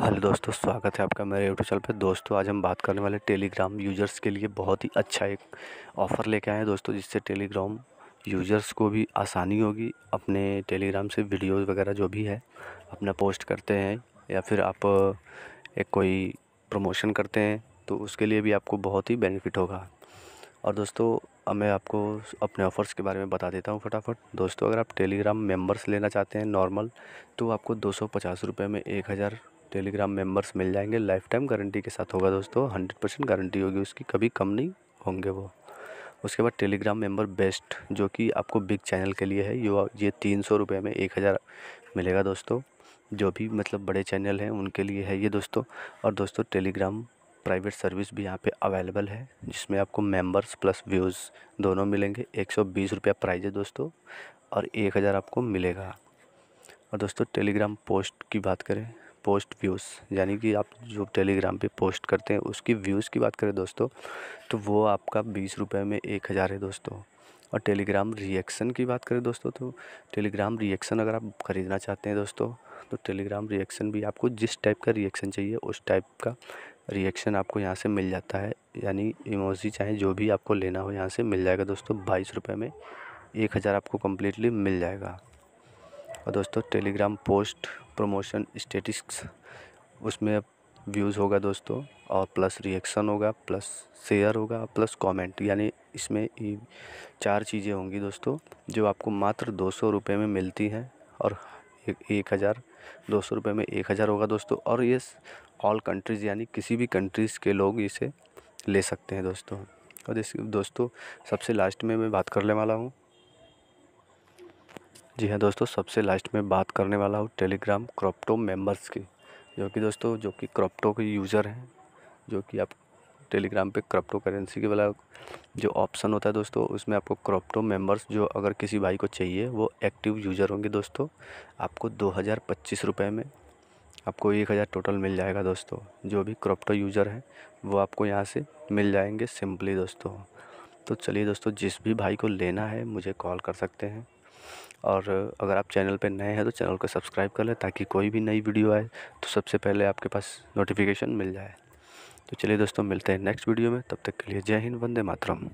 hello दोस्तों स्वागत है आपका मेरे यूट्यूब चैनल पे दोस्तों आज हम बात करने वाले टेलीग्राम यूज़र्स के लिए बहुत ही अच्छा एक ऑफ़र लेके आए हैं दोस्तों जिससे टेलीग्राम यूज़र्स को भी आसानी होगी अपने टेलीग्राम से वीडियोस वगैरह जो भी है अपना पोस्ट करते हैं या फिर आप एक कोई प्रमोशन करते हैं तो उसके लिए भी आपको बहुत ही बेनिफिट होगा और दोस्तों अब मैं आपको अपने ऑफ़र्स के बारे में बता देता हूँ फटाफट दोस्तों अगर आप टेलीग्राम मेंबर्स लेना चाहते हैं नॉर्मल तो आपको दो सौ पचास रुपये में एक हज़ार टेलीग्राम मेंबर्स मिल जाएंगे लाइफ टाइम गारंटी के साथ होगा दोस्तों हंड्रेड परसेंट गारंटी होगी उसकी कभी कम नहीं होंगे वो उसके बाद टेलीग्राम मेंबर बेस्ट जो कि आपको बिग चैनल के लिए है यो ये तीन सौ रुपये में एक हज़ार मिलेगा दोस्तों जो भी मतलब बड़े चैनल हैं उनके लिए है ये दोस्तों और दोस्तों टेलीग्राम प्राइवेट सर्विस भी यहाँ पे अवेलेबल है जिसमें आपको मेंबर्स प्लस व्यूज़ दोनों मिलेंगे एक सौ बीस रुपया प्राइज है दोस्तों और एक हज़ार आपको मिलेगा और दोस्तों टेलीग्राम पोस्ट की बात करें पोस्ट व्यूज़ यानी कि आप जो टेलीग्राम पे पोस्ट करते हैं उसकी व्यूज़ की बात करें दोस्तों तो वो आपका बीस रुपये में एक हज़ार है दोस्तों और टेलीग्राम रिएक्शन की बात करें दोस्तों तो टेलीग्राम रिएक्शन अगर आप ख़रीदना चाहते हैं दोस्तों तो टेलीग्राम रिएक्शन भी आपको जिस टाइप का रिएक्शन चाहिए उस टाइप का रिएक्शन आपको यहाँ से मिल जाता है यानी इमोजी चाहे जो भी आपको लेना हो यहाँ से मिल जाएगा दोस्तों बाईस रुपये में एक हज़ार आपको कम्प्लीटली मिल जाएगा और दोस्तों टेलीग्राम पोस्ट प्रमोशन स्टेटिक्स उसमें अब व्यूज़ होगा दोस्तों और प्लस रिएक्शन होगा प्लस शेयर होगा प्लस कमेंट यानी इसमें चार चीज़ें होंगी दोस्तों जो आपको मात्र दो सौ रुपये में मिलती हैं और एक हज़ार दो सौ रुपये में एक हज़ार होगा दोस्तों और ये ऑल कंट्रीज़ यानी किसी भी कंट्रीज़ के लोग इसे ले सकते हैं दोस्तों और इस दोस्तों सबसे लास्ट में मैं बात करने वाला हूँ जी हाँ दोस्तों सबसे लास्ट में बात करने वाला हूँ टेलीग्राम क्रॉप्टो मेंबर्स की जो कि दोस्तों जो कि क्रॉप्टो के यूज़र हैं जो कि आप टेलीग्राम पे क्रप्टो करेंसी के वाला जो ऑप्शन होता है दोस्तों उसमें आपको क्रॉप्टो मेंबर्स जो अगर किसी भाई को चाहिए वो एक्टिव यूज़र होंगे दोस्तों आपको दो हज़ार पच्चीस रुपये में आपको एक हज़ार टोटल मिल जाएगा दोस्तों जो भी क्रॉप्टो यूज़र हैं वो आपको यहाँ से मिल जाएंगे सिंपली दोस्तों तो चलिए दोस्तों जिस भी भाई को लेना है मुझे कॉल कर सकते हैं और अगर आप चैनल पर नए हैं तो चैनल को सब्सक्राइब कर लें ताकि कोई भी नई वीडियो आए तो सबसे पहले आपके पास नोटिफिकेशन मिल जाए तो चलिए दोस्तों मिलते हैं नेक्स्ट वीडियो में तब तक के लिए जय हिंद वंदे मातरम